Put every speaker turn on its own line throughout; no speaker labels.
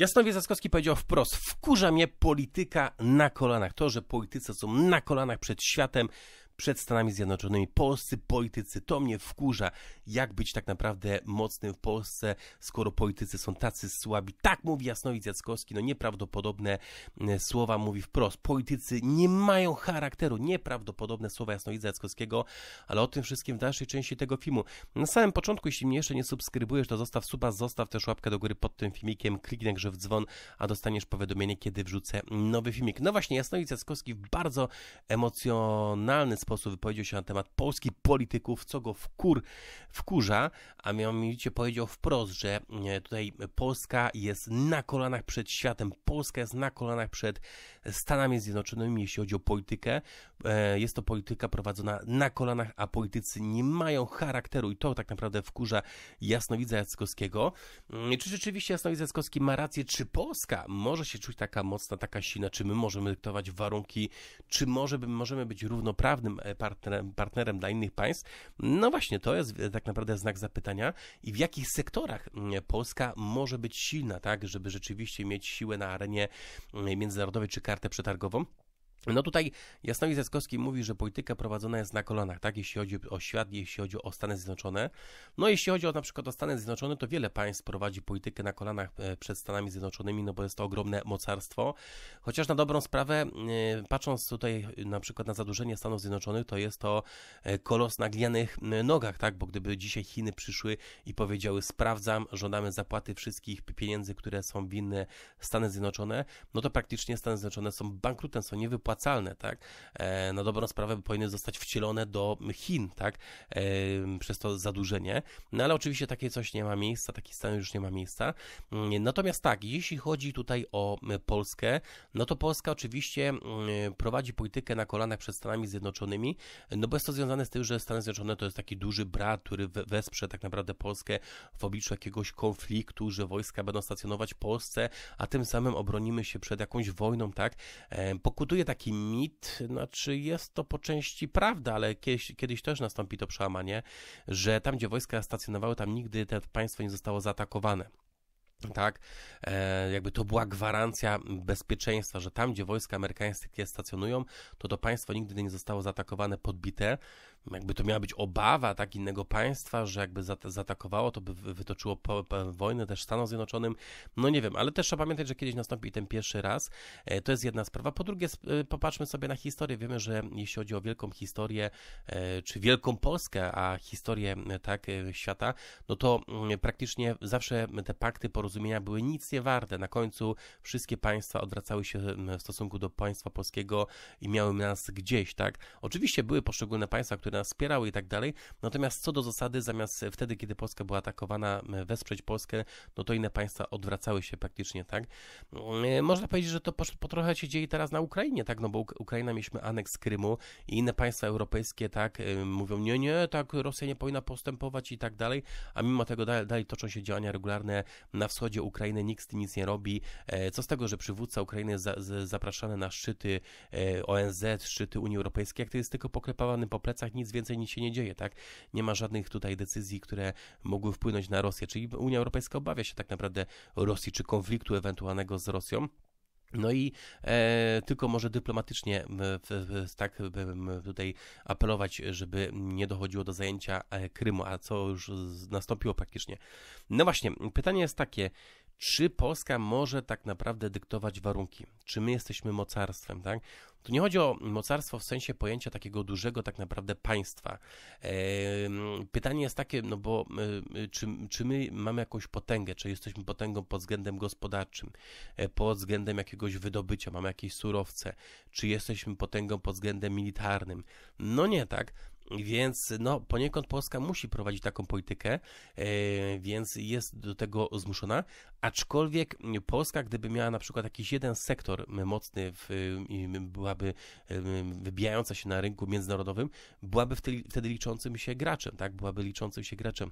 Jasnowie Zaskowski powiedział wprost, wkurza mnie polityka na kolanach. To, że politycy są na kolanach przed światem, przed Stanami Zjednoczonymi. Polscy politycy, to mnie wkurza. Jak być tak naprawdę mocnym w Polsce, skoro politycy są tacy słabi? Tak mówi Jasnowic Jackowski, no nieprawdopodobne mm, słowa mówi wprost. Politycy nie mają charakteru, nieprawdopodobne słowa Jasnowica Jackowskiego, ale o tym wszystkim w dalszej części tego filmu. Na samym początku, jeśli mnie jeszcze nie subskrybujesz, to zostaw suba, zostaw też łapkę do góry pod tym filmikiem, kliknij grze w dzwon, a dostaniesz powiadomienie, kiedy wrzucę nowy filmik. No właśnie, Jasnowic Jackowski w bardzo emocjonalny sposób sposób wypowiedział się na temat polskich polityków, co go wkur, wkurza, a mianowicie powiedział wprost, że e, tutaj Polska jest na kolanach przed światem, Polska jest na kolanach przed Stanami Zjednoczonymi, jeśli chodzi o politykę. E, jest to polityka prowadzona na kolanach, a politycy nie mają charakteru i to tak naprawdę wkurza Jasnowidza Jackowskiego. Mm, czy rzeczywiście Jasnowidz Jackowski ma rację, czy Polska może się czuć taka mocna, taka silna, czy my możemy dyktować warunki, czy może możemy być równoprawnym E, partnerem, partnerem dla innych państw. No właśnie, to jest e, tak naprawdę znak zapytania i w jakich sektorach mm, Polska może być silna, tak, żeby rzeczywiście mieć siłę na arenie mm, międzynarodowej czy kartę przetargową. No tutaj Jasnowi Zeskowski mówi, że polityka prowadzona jest na kolanach, tak, jeśli chodzi o świat, jeśli chodzi o Stany Zjednoczone. No jeśli chodzi o na przykład o Stany Zjednoczone, to wiele państw prowadzi politykę na kolanach e, przed Stanami Zjednoczonymi, no bo jest to ogromne mocarstwo. Chociaż na dobrą sprawę, e, patrząc tutaj na przykład na zadłużenie Stanów Zjednoczonych, to jest to e, kolos na glianych nogach, tak, bo gdyby dzisiaj Chiny przyszły i powiedziały sprawdzam, żądamy zapłaty wszystkich pieniędzy, które są winne Stany Zjednoczone, no to praktycznie Stany Zjednoczone są bankrutem, są niewypłacone opłacalne, tak? E, na dobrą sprawę powinny zostać wcielone do Chin, tak? E, przez to zadłużenie. No ale oczywiście takie coś nie ma miejsca, taki stan już nie ma miejsca. Mm, natomiast tak, jeśli chodzi tutaj o e, Polskę, no to Polska oczywiście mm, prowadzi politykę na kolanach przed Stanami Zjednoczonymi, no bo jest to związane z tym, że Stany Zjednoczone to jest taki duży brat, który wesprze tak naprawdę Polskę w obliczu jakiegoś konfliktu, że wojska będą stacjonować w Polsce, a tym samym obronimy się przed jakąś wojną, tak? Pokutuje taki taki mit, znaczy jest to po części prawda, ale kiedyś, kiedyś też nastąpi to przełamanie, że tam, gdzie wojska stacjonowały, tam nigdy to państwo nie zostało zaatakowane. Tak, e, jakby to była gwarancja bezpieczeństwa, że tam, gdzie wojska amerykańskie stacjonują, to to państwo nigdy nie zostało zaatakowane, podbite jakby to miała być obawa tak innego państwa, że jakby zaatakowało, to by wytoczyło po, po wojnę też Stanom Zjednoczonym. No nie wiem, ale też trzeba pamiętać, że kiedyś nastąpi ten pierwszy raz. E, to jest jedna sprawa. Po drugie, e, popatrzmy sobie na historię. Wiemy, że jeśli chodzi o wielką historię, e, czy wielką Polskę, a historię tak świata, no to mm, praktycznie zawsze te pakty porozumienia były nic nie warte. Na końcu wszystkie państwa odwracały się mm, w stosunku do państwa polskiego i miały nas gdzieś, tak? Oczywiście były poszczególne państwa, które by nas wspierały i tak dalej. Natomiast co do zasady, zamiast wtedy, kiedy Polska była atakowana, wesprzeć Polskę, no to inne państwa odwracały się praktycznie, tak? E, można powiedzieć, że to po, po trochę się dzieje teraz na Ukrainie, tak? No bo Ukraina mieliśmy aneks Krymu i inne państwa europejskie, tak? E, mówią, nie, nie, tak, Rosja nie powinna postępować i tak dalej, a mimo tego dalej, dalej toczą się działania regularne na wschodzie Ukrainy, nikt z tym nic nie robi. E, co z tego, że przywódca Ukrainy jest za, zapraszany na szczyty ONZ, szczyty Unii Europejskiej, jak to jest tylko poklepawany po plecach, nic więcej nic się nie dzieje, tak? Nie ma żadnych tutaj decyzji, które mogły wpłynąć na Rosję, czyli Unia Europejska obawia się tak naprawdę Rosji czy konfliktu ewentualnego z Rosją. No i e, tylko może dyplomatycznie w, w, tak bym tutaj apelować, żeby nie dochodziło do zajęcia e, Krymu, a co już nastąpiło praktycznie. No właśnie, pytanie jest takie, czy Polska może tak naprawdę dyktować warunki? Czy my jesteśmy mocarstwem, tak? Tu nie chodzi o mocarstwo w sensie pojęcia takiego dużego tak naprawdę państwa. Pytanie jest takie, no bo e, e, czy, czy my mamy jakąś potęgę, czy jesteśmy potęgą pod względem gospodarczym, e, pod względem jakiegoś wydobycia, mamy jakieś surowce, czy jesteśmy potęgą pod względem militarnym? No nie tak. Więc no, poniekąd Polska musi prowadzić taką politykę, e, więc jest do tego zmuszona. Aczkolwiek Polska, gdyby miała na przykład jakiś jeden sektor mocny, w, byłaby wybijająca się na rynku międzynarodowym, byłaby wtedy liczącym się graczem, tak? Byłaby liczącym się graczem.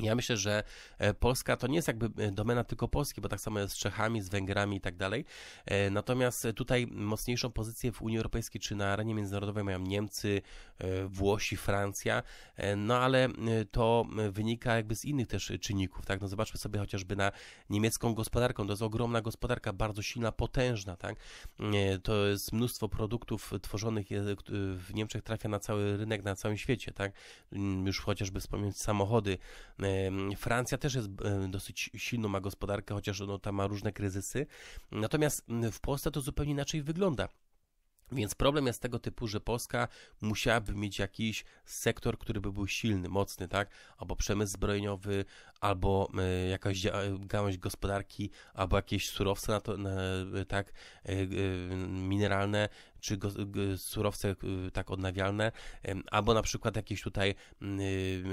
Ja myślę, że e, Polska to nie jest jakby e, domena tylko Polski, bo tak samo jest z Czechami, z Węgrami i tak dalej. E, natomiast tutaj mocniejszą pozycję w Unii Europejskiej czy na arenie międzynarodowej mają Niemcy, Włosi, Francja, no ale to wynika jakby z innych też czynników, tak? No zobaczmy sobie chociażby na niemiecką gospodarkę. To jest ogromna gospodarka, bardzo silna, potężna, tak? To jest mnóstwo produktów tworzonych w Niemczech trafia na cały rynek, na całym świecie, tak? Mm, już chociażby wspomnieć samochody, Francja też jest dosyć silną ma gospodarkę, chociaż ona no, tam ma różne kryzysy. Natomiast w Polsce to zupełnie inaczej wygląda. Więc problem jest tego typu, że Polska musiałaby mieć jakiś sektor, który by był silny, mocny, tak? Albo przemysł zbrojeniowy, albo jakaś gałąź gospodarki, albo jakieś surowce, na to, na, tak? E, e, mineralne, czy go, surowce y, tak odnawialne, albo na przykład jakieś tutaj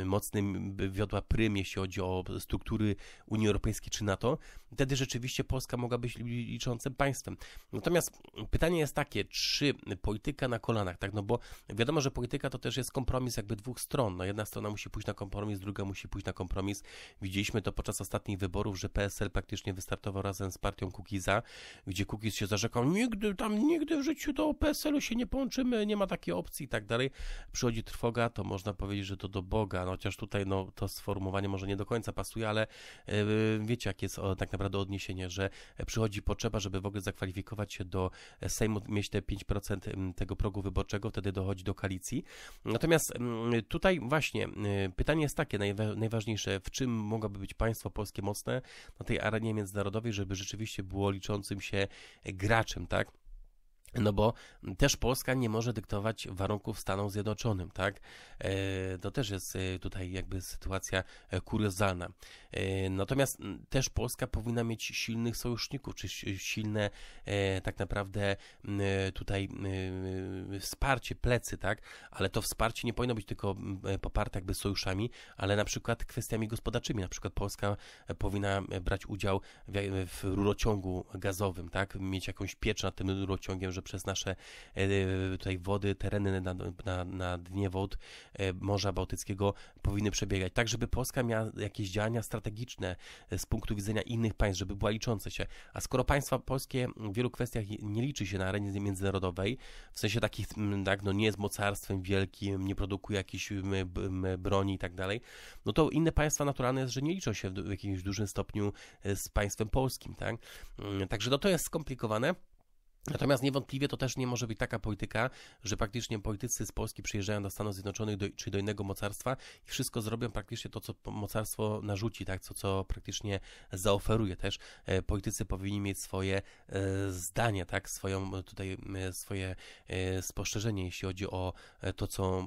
y, mocne wiodła prym, jeśli chodzi o struktury Unii Europejskiej czy NATO, wtedy rzeczywiście Polska mogła być liczącym państwem. Natomiast pytanie jest takie, czy polityka na kolanach, tak, no bo wiadomo, że polityka to też jest kompromis jakby dwóch stron, no jedna strona musi pójść na kompromis, druga musi pójść na kompromis. Widzieliśmy to podczas ostatnich wyborów, że PSL praktycznie wystartował razem z partią Kukiza, gdzie Kukiz się zarzekał, nigdy tam, nigdy w życiu to PSL-u się nie połączymy, nie ma takiej opcji i tak dalej. Przychodzi trwoga, to można powiedzieć, że to do Boga, no, chociaż tutaj no, to sformułowanie może nie do końca pasuje, ale yy, wiecie, jakie jest o, tak naprawdę odniesienie, że przychodzi potrzeba, żeby w ogóle zakwalifikować się do Sejmu, mieć te 5% tego progu wyborczego, wtedy dochodzi do koalicji. Natomiast yy, tutaj właśnie yy, pytanie jest takie, najwa najważniejsze, w czym mogłoby być państwo polskie mocne na tej arenie międzynarodowej, żeby rzeczywiście było liczącym się graczem, tak? No bo też Polska nie może dyktować warunków Stanom Zjednoczonym, tak? E, to też jest e, tutaj jakby sytuacja e, kuriozalna. Natomiast też Polska powinna mieć silnych sojuszników, czy silne tak naprawdę tutaj wsparcie, plecy, tak? Ale to wsparcie nie powinno być tylko poparte jakby sojuszami, ale na przykład kwestiami gospodarczymi. Na przykład Polska powinna brać udział w, rurociągu gazowym, tak? Mieć jakąś pieczę nad tym rurociągiem, że że przez nasze e, tutaj wody, tereny na, na, na dnie wód e, Morza Bałtyckiego powinny przebiegać. Tak, żeby Polska miała jakieś działania strategiczne e, z punktu widzenia innych państw, żeby była liczące się. A skoro państwa polskie w wielu kwestiach nie liczy się na arenie międzynarodowej, w sensie takich, tak, no nie jest mocarstwem wielkim, nie produkuje jakiejś broni i tak dalej, no to inne państwa naturalne jest, że nie liczą się w jakimś dużym stopniu z państwem polskim, tak? Mm, także no to jest skomplikowane. Natomiast niewątpliwie to też nie może być taka polityka, że praktycznie politycy z Polski przyjeżdżają do Stanów Zjednoczonych do, czy do innego mocarstwa i wszystko zrobią praktycznie to, co mocarstwo narzuci, tak, co, co praktycznie zaoferuje też. E, politycy powinni mieć swoje e, zdanie, tak, swoją e, tutaj swoje spostrzeżenie, jeśli chodzi o to, co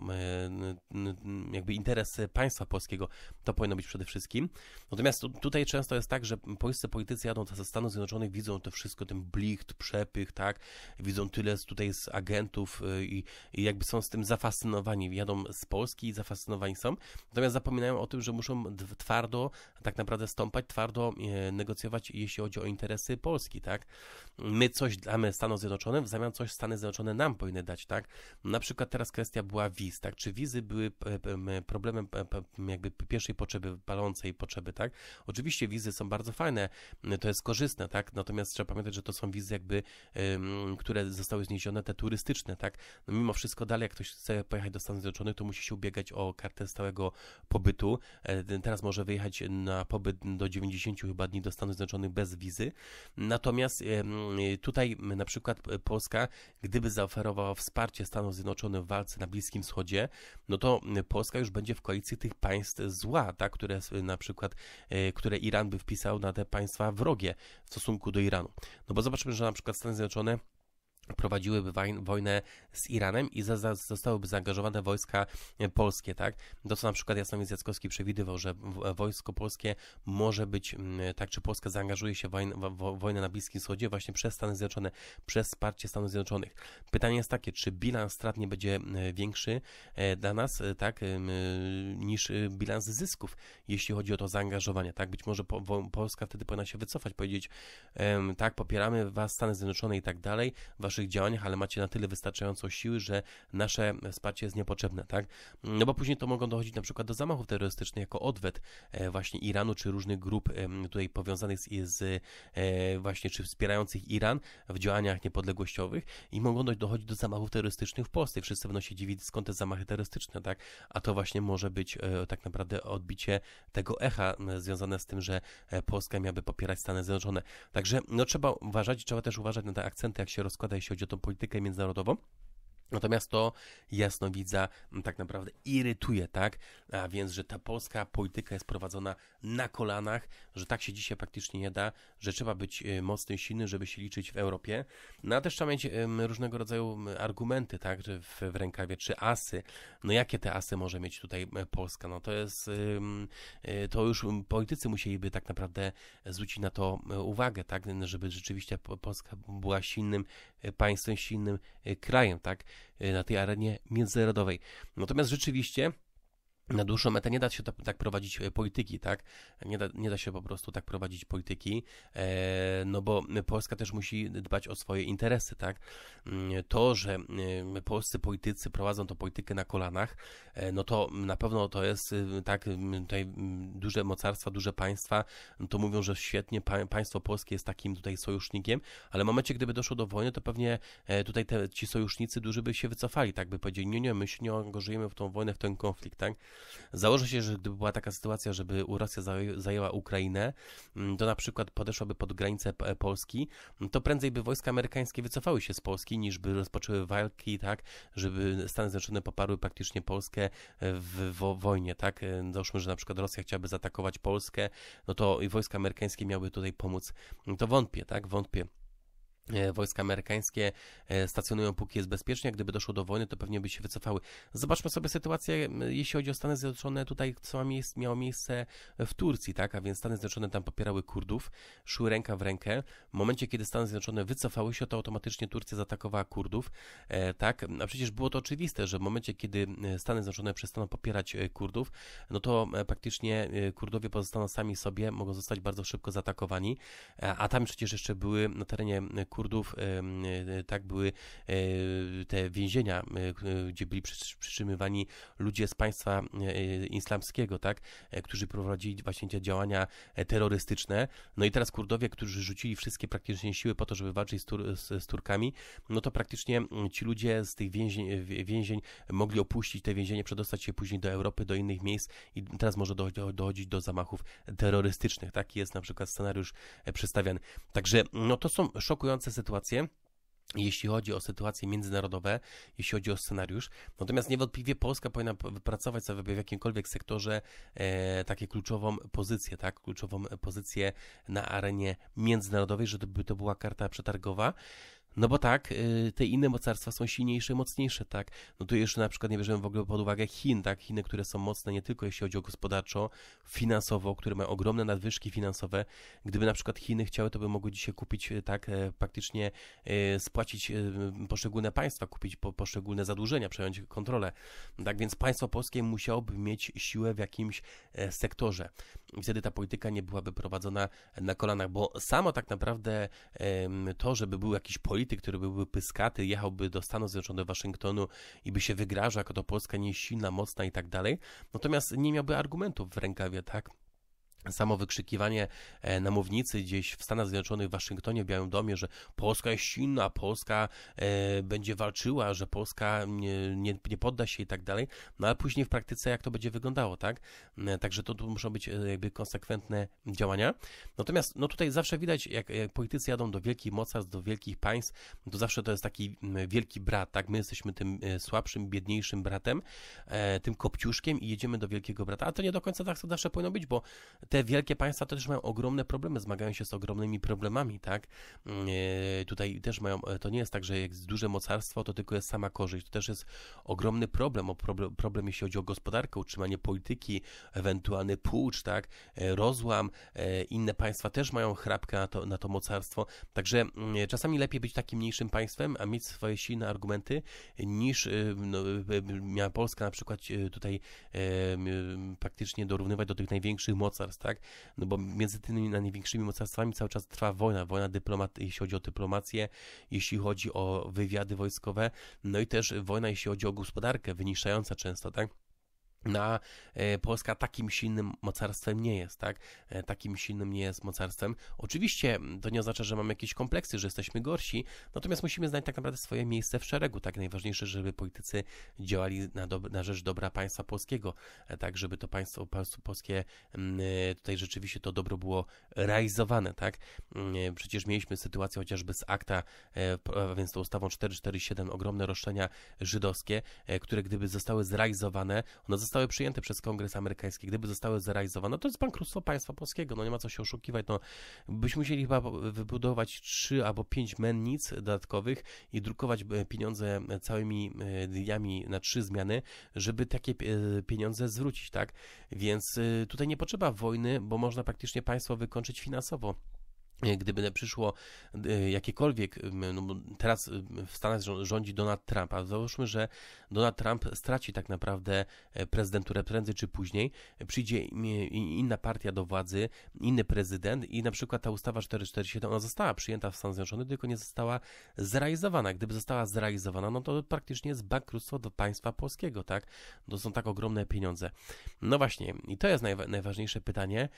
jakby interes państwa polskiego, to powinno być przede wszystkim. Natomiast tutaj często jest tak, że polscy politycy jadą ze Stanów Zjednoczonych, widzą to wszystko, ten blicht, przepych, tak, tak? Widzą tyle tutaj z agentów y, i, i jakby są z tym zafascynowani. Jadą z Polski i zafascynowani są, natomiast zapominają o tym, że muszą twardo tak naprawdę stąpać, twardo y, negocjować, jeśli chodzi o interesy Polski, tak? My coś damy Stanom Zjednoczonym, w zamian coś Stany Zjednoczone nam powinny dać, tak? Na przykład teraz kwestia była wiz, tak? Czy wizy były problemem jakby pierwszej potrzeby, palącej potrzeby, tak? Oczywiście wizy są bardzo fajne, to jest korzystne, tak? Natomiast trzeba pamiętać, że to są wizy jakby y, które zostały zniesione, te turystyczne, tak? No mimo wszystko dalej, jak ktoś chce pojechać do Stanów Zjednoczonych, to musi się ubiegać o kartę stałego pobytu. E, teraz może wyjechać na pobyt do 90 chyba dni do Stanów Zjednoczonych bez wizy. Natomiast e, tutaj na przykład e, Polska, gdyby zaoferowała wsparcie Stanom Zjednoczonym w walce na Bliskim Wschodzie, no to Polska już będzie w koalicji tych państw zła, tak? które na przykład, które Iran by wpisał na te państwa wrogie w stosunku do Iranu. No bo zobaczymy, że na przykład Stany Zjednoczone strony prowadziłyby wojnę z Iranem i zostałyby zaangażowane wojska e, polskie, tak? To co na przykład Jasnomir Jackowski przewidywał, że e, wojsko polskie może być, tak, czy Polska zaangażuje się w wojnę na Bliskim Wschodzie właśnie przez Stany Zjednoczone, przez wsparcie Stanów Zjednoczonych. Pytanie jest takie, czy bilans strat nie będzie większy e, dla nas, tak, niż bilans zysków, jeśli chodzi o to zaangażowanie, tak? Być może Polska wtedy powinna się wycofać, powiedzieć, tak, popieramy was, Stany Zjednoczone i tak dalej, wasz naszych działaniach, ale macie na tyle wystarczająco siły, że nasze wsparcie jest niepotrzebne, tak? No bo później to mogą dochodzić na przykład do zamachów terrorystycznych jako odwet e, właśnie Iranu, czy różnych grup tutaj powiązanych z, z e, właśnie, czy wspierających Iran w działaniach niepodległościowych i mogą dochodzić do zamachów terrorystycznych w Polsce. Wszyscy będą się dziwić, skąd te zamachy terrorystyczne, tak? A to właśnie może być e, tak naprawdę odbicie tego echa związane z tym, że Polska miałaby popierać Stany Zjednoczone. Także no trzeba uważać, trzeba też uważać na te akcenty, jak się rozkłada jeśli chodzi o tą politykę międzynarodową. Natomiast to jasnowidza mm, tak naprawdę irytuje, tak? A więc, że ta polska polityka jest prowadzona na kolanach, że tak się dzisiaj praktycznie nie da, że trzeba być y, mocny silnym, silny, żeby się liczyć w Europie. No a też trzeba mieć różnego rodzaju argumenty, tak? W, w rękawie, czy asy. No jakie te asy może mieć tutaj y, Polska? No to jest, y, to już politycy musieliby tak naprawdę e, zwrócić na to e, uwagę, tak? Żeby rzeczywiście Polska była silnym E, państwem silnym e, krajem, tak, e, na tej arenie międzynarodowej. Natomiast rzeczywiście na dłuższą metę nie da się tak prowadzić e, polityki, tak? Nie da, nie da się po prostu tak prowadzić polityki, e, no bo Polska też musi dbać o swoje interesy, tak? Mm, to, że e, polscy politycy prowadzą tą politykę na kolanach, no to na pewno to jest, tak, tutaj duże mocarstwa, duże państwa, no to mówią, że świetnie państwo polskie jest takim tutaj sojusznikiem, ale w momencie, gdyby doszło do wojny, to pewnie tutaj te, ci sojusznicy duży by się wycofali, tak? By powiedzieli, nie, nie, my się nie angażujemy w tą wojnę, w ten konflikt, tak? Założę się, że gdyby była taka sytuacja, żeby Rosja zajęła Ukrainę, mm, to na przykład podeszłaby pod granicę Polski, mm, to prędzej by wojska amerykańskie wycofały się z Polski, niż by rozpoczęły walki, tak, żeby Stany Zjednoczone poparły praktycznie Polskę e, w, wo wojnie, tak. E, załóżmy, że na przykład Rosja chciałaby zaatakować Polskę, no to i wojska amerykańskie miałyby tutaj pomóc. Mm, to wątpię, tak, wątpię. E, wojska amerykańskie e, stacjonują, póki jest bezpiecznie. Gdyby doszło do wojny, to pewnie by się wycofały. Zobaczmy sobie sytuację, e, jeśli chodzi o Stany Zjednoczone, tutaj co miało miejsce w Turcji, tak? A więc Stany Zjednoczone tam popierały Kurdów, szły ręka w rękę. W momencie, kiedy Stany Zjednoczone wycofały się, to automatycznie Turcja zaatakowała Kurdów, tak? A przecież było to oczywiste, że w momencie, kiedy Stany Zjednoczone przestaną popierać Kurdów, no to praktycznie Kurdowie pozostaną sami sobie, mogą zostać bardzo szybko zaatakowani, a tam przecież jeszcze były na terenie Kurdów, e, tak były e, te więzienia, e, gdzie byli przytrzymywani ludzie z państwa islamskiego, tak, którzy prowadzili właśnie te działania terrorystyczne. No i teraz Kurdowie, którzy rzucili wszystkie praktycznie siły po to, żeby walczyć z, Tur z Turkami, no to praktycznie ci ludzie z tych więzień, więzień mogli opuścić te więzienie, przedostać się później do Europy, do innych miejsc i teraz może dochodzić do zamachów terrorystycznych. Taki jest na przykład scenariusz przedstawiany. Także no to są szokujące następujące sytuacje jeśli chodzi o sytuacje międzynarodowe, jeśli chodzi o scenariusz. Natomiast niewątpliwie Polska powinna wypracować sobie w jakimkolwiek sektorze e, takie kluczową pozycję, tak, kluczową pozycję na arenie międzynarodowej, żeby to była karta przetargowa. No bo tak, y, te inne mocarstwa są silniejsze, mocniejsze, tak. No tu jeszcze na przykład nie bierzemy w ogóle pod uwagę Chin, tak. Chiny, które są mocne nie tylko jeśli chodzi o gospodarczo, finansowo, które mają ogromne nadwyżki finansowe. Gdyby na przykład Chiny chciały, to by mogły dzisiaj kupić, y, tak, praktycznie e, e, spłacić e, poszczególne państwa, kupić poszczególne zadłużenia, przejąć kontrolę. Tak więc państwo polskie musiałoby mieć siłę w jakimś sektorze i wtedy ta polityka nie byłaby prowadzona na kolanach, bo samo tak naprawdę to, żeby był jakiś polityk, który byłby pyskaty, jechałby do Stanów Zjednoczonych, do Waszyngtonu i by się wygrażał, jako to Polska nie jest silna, mocna i tak dalej, natomiast nie miałby argumentów w rękawie, tak? Samo wykrzykiwanie e, na mównicy gdzieś w Stanach Zjednoczonych, w Waszyngtonie, w Białym Domie, że Polska jest silna, Polska e, będzie walczyła, że Polska nie, nie, nie, podda się i tak dalej, no ale później w praktyce jak to będzie wyglądało, tak? E, także to tu muszą być jakby konsekwentne działania. Natomiast no tutaj zawsze widać, jak, politycy jadą do wielkich mocarstw, do wielkich państw, to zawsze to jest taki wielki brat, tak? My jesteśmy tym słabszym, biedniejszym bratem, tym kopciuszkiem i jedziemy do wielkiego brata, A to nie do końca tak to zawsze powinno być, bo te wielkie państwa też mają ogromne problemy, zmagają się z ogromnymi problemami, tak? Mm, e, tutaj też mają, e, to nie jest tak, że jak jest duże mocarstwo, to tylko jest sama korzyść. To też jest ogromny problem, o problem, problem jeśli chodzi o gospodarkę, utrzymanie polityki, ewentualny płucz, tak? E, rozłam. Inne państwa też mają chrapkę na to, na to mocarstwo. Także mm, czasami lepiej być takim mniejszym państwem, a mieć swoje silne argumenty, niż no, miała Polska na przykład tutaj praktycznie dorównywać do tych największych mocarstw tak? No bo między tymi największymi mocarstwami cały czas trwa wojna, wojna dyplomat, jeśli chodzi o dyplomację, jeśli chodzi o wywiady wojskowe, no i też wojna, jeśli chodzi o gospodarkę, wyniszczająca często, tak? na e, Polska takim silnym mocarstwem nie jest, tak? E, takim silnym nie jest mocarstwem. Oczywiście to nie oznacza, że mamy jakieś kompleksy, że jesteśmy gorsi, natomiast musimy znać tak naprawdę swoje miejsce w szeregu, tak? Najważniejsze, żeby politycy działali na, do, na rzecz dobra państwa polskiego, e, tak? Żeby to państwo, państwo polskie tutaj rzeczywiście to dobro było realizowane, tak? Przecież mieliśmy sytuację chociażby z akta, a więc tą ustawą 447, ogromne roszczenia żydowskie, które gdyby zostały zrealizowane, one zostały zostały przyjęte przez Kongres Amerykański, gdyby zostały zrealizowane, no to jest bankructwo państwa polskiego, no nie ma co się oszukiwać, no byśmy musieli chyba wybudować trzy albo pięć mennic dodatkowych i drukować e, pieniądze e, całymi e, dniami na trzy zmiany, żeby takie pieniądze zwrócić, tak? Więc tutaj nie potrzeba wojny, bo można praktycznie państwo wykończyć finansowo gdyby nie przyszło e, jakiekolwiek, e, no teraz e, w Stanach rządzi Donald Trump, a załóżmy, że Donald Trump straci tak naprawdę prezydenturę prędzej czy później, przyjdzie inna partia do władzy, inny prezydent i na przykład ta ustawa 447, ona została przyjęta w Stanach Zjednoczonych, tylko nie została zrealizowana. Gdyby została zrealizowana, no to praktycznie jest bankructwo do państwa polskiego, tak? To są tak ogromne pieniądze. No właśnie, i to jest najważniejsze pytanie,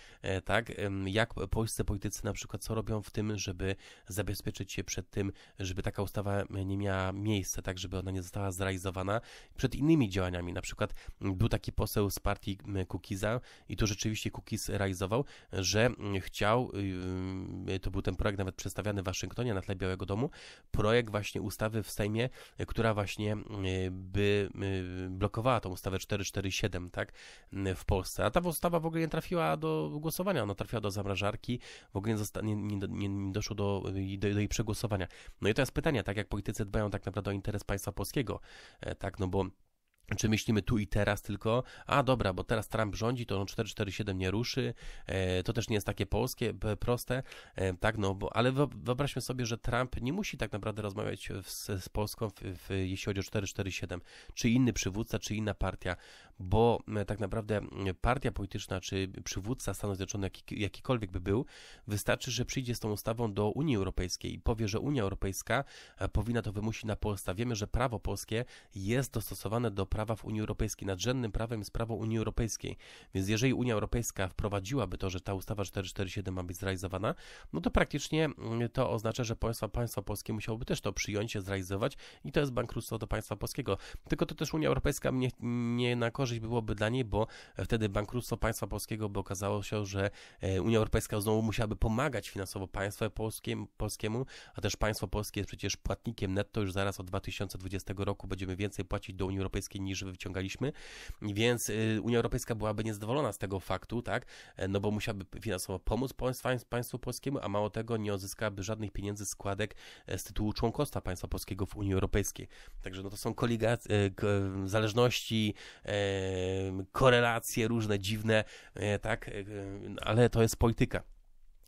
tak? Jak polscy politycy na przykład, co robią w tym, żeby zabezpieczyć się przed tym, żeby taka ustawa nie miała miejsca, tak żeby ona nie została zrealizowana przed innymi działaniami. Na przykład mm, był taki poseł z partii mm, Kukiza i to rzeczywiście Kukiz realizował, że mm, chciał, y, y, to był ten projekt nawet przedstawiany w Waszyngtonie na tle Białego Domu, projekt właśnie ustawy w Sejmie, która właśnie y, by blokowała tą ustawę 447, tak, w Polsce. A ta ustawa w ogóle nie trafiła do głosowania, ona trafiła do zamrażarki, w ogóle nie, nie, nie, nie doszło do, do, do, jej przegłosowania. No i teraz pytania, tak jak politycy dbają tak naprawdę o interes państwa polskiego, e, tak, no bo czy myślimy tu i teraz tylko, a dobra, bo teraz Trump rządzi, to on 447 nie ruszy, e, to też nie jest takie polskie, proste, e, tak, no, bo, ale wyobraźmy sobie, że Trump nie musi tak naprawdę rozmawiać z, z Polską, w, w, jeśli chodzi o 447, czy inny przywódca, czy inna partia, bo e, tak naprawdę partia polityczna, czy przywódca Stanów Zjednoczonych, jakikolwiek by był, wystarczy, że przyjdzie z tą ustawą do Unii Europejskiej i powie, że Unia Europejska powinna to wymusić na Polsce. Wiemy, że prawo polskie jest dostosowane do prawa w Unii Europejskiej. Nadrzędnym prawem jest prawo Unii Europejskiej. Więc jeżeli Unia Europejska wprowadziłaby to, że ta ustawa 447 ma być zrealizowana, no to praktycznie mm, to oznacza, że państwa, państwo polskie musiałoby też to przyjąć, się zrealizować i to jest bankructwo do państwa polskiego. Tylko to też Unia Europejska nie, nie na korzyść byłoby dla niej, bo wtedy bankructwo państwa polskiego by okazało się, że e, Unia Europejska znowu musiałaby pomagać finansowo państwu polskiemu, a też państwo polskie jest przecież płatnikiem netto już zaraz od 2020 roku będziemy więcej płacić do Unii Europejskiej niż wyciągaliśmy, więc y, Unia Europejska byłaby niezadowolona z tego faktu, tak, e, no bo musiałaby finansowo pomóc państwu polskiemu, a mało tego nie odzyskałaby żadnych pieniędzy składek e, z tytułu członkostwa państwa polskiego w Unii Europejskiej. Także no to są koligacje, zależności, e, korelacje różne, dziwne, tak, no, ale to jest polityka.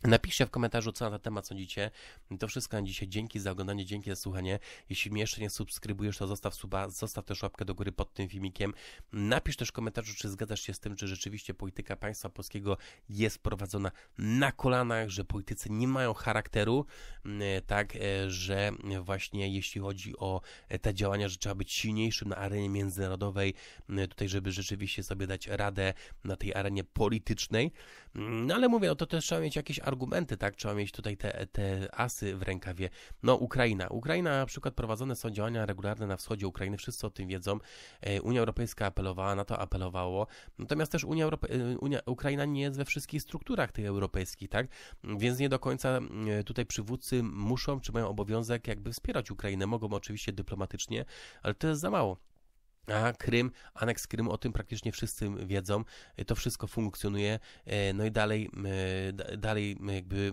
Napiszcie w komentarzu, co na ten temat sądzicie. To wszystko na dzisiaj. Dzięki za oglądanie, dzięki za słuchanie. Jeśli mnie jeszcze nie subskrybujesz, to zostaw suba, zostaw też łapkę do góry pod tym filmikiem. Napisz też w komentarzu, czy zgadzasz się z tym, czy rzeczywiście polityka państwa polskiego jest prowadzona na kolanach, że politycy nie mają charakteru, mm, tak, e, że właśnie jeśli chodzi o e, te działania, że trzeba być silniejszym na arenie międzynarodowej, mm, tutaj, żeby rzeczywiście sobie dać radę na tej arenie politycznej. Mm, no ale mówię, no to też trzeba mieć jakieś argumenty, tak? Trzeba mieć tutaj te, te asy w rękawie. No, Ukraina. Ukraina, na przykład, prowadzone są działania regularne na wschodzie Ukrainy, wszyscy o tym wiedzą. E, Unia Europejska apelowała, na to apelowało. Natomiast też Unia, Europe... E, Unia Ukraina nie jest we wszystkich strukturach tych europejskich, tak? Więc nie do końca e, tutaj przywódcy muszą, czy mają obowiązek jakby wspierać Ukrainę. Mogą oczywiście dyplomatycznie, ale to jest za mało. A Krym, aneks Krym, o tym praktycznie wszyscy wiedzą. E, to wszystko funkcjonuje. E, no i dalej, e, dalej jakby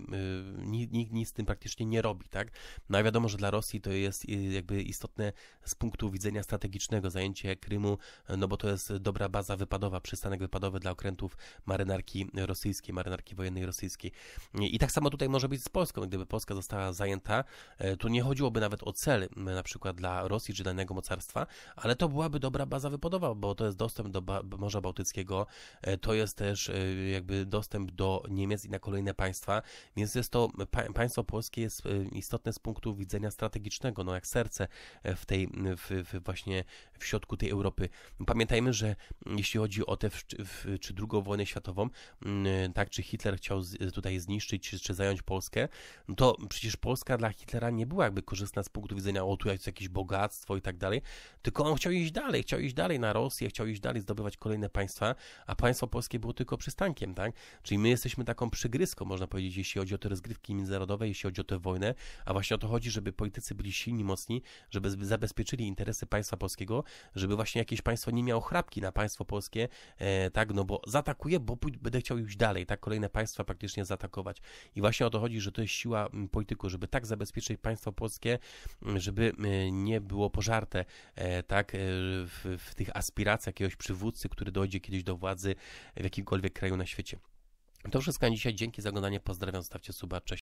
nikt nic z tym praktycznie nie robi, tak? No i wiadomo, że dla Rosji to jest jakby istotne z punktu widzenia strategicznego zajęcie Krymu, no bo to jest dobra baza wypadowa, przystanek wypadowy dla okrętów marynarki rosyjskiej, marynarki wojennej rosyjskiej. I tak samo tutaj może być z Polską. Gdyby Polska została zajęta, tu nie chodziłoby nawet o cel na przykład dla Rosji czy danego mocarstwa, ale to byłaby dobra baza wypodoba, bo to jest dostęp do Morza Bałtyckiego, e, to jest też e, jakby dostęp do Niemiec i na kolejne państwa, więc jest to, pa państwo polskie jest e, istotne z punktu widzenia strategicznego, no jak serce w tej w, w właśnie w środku tej Europy. Pamiętajmy, że jeśli chodzi o tę czy drugą wojnę światową, mm, tak, czy Hitler chciał tutaj zniszczyć, czy, czy zająć Polskę, to przecież Polska dla Hitlera nie była jakby korzystna z punktu widzenia, o tu jest jakieś bogactwo i tak dalej, tylko on chciał iść dalej, chciał iść dalej na Rosję, chciał iść dalej zdobywać kolejne państwa, a państwo polskie było tylko przystankiem, tak? Czyli my jesteśmy taką przygryską, można powiedzieć, jeśli chodzi o te rozgrywki międzynarodowe, jeśli chodzi o tę wojnę, a właśnie o to chodzi, żeby politycy byli silni, mocni, żeby zabezpieczyli interesy państwa polskiego, żeby właśnie jakieś państwo nie miało chrapki na państwo polskie, e, tak, no bo zaatakuję, bo będę chciał już dalej, tak, kolejne państwa praktycznie zaatakować. I właśnie o to chodzi, że to jest siła polityku, żeby tak zabezpieczyć państwo polskie, żeby nie było pożarte, e, tak, e, w, w tych aspiracjach jakiegoś przywódcy, który dojdzie kiedyś do władzy w jakimkolwiek kraju na świecie. To wszystko na dzisiaj. Dzięki za oglądanie. Pozdrawiam, stawcie suba. Cześć.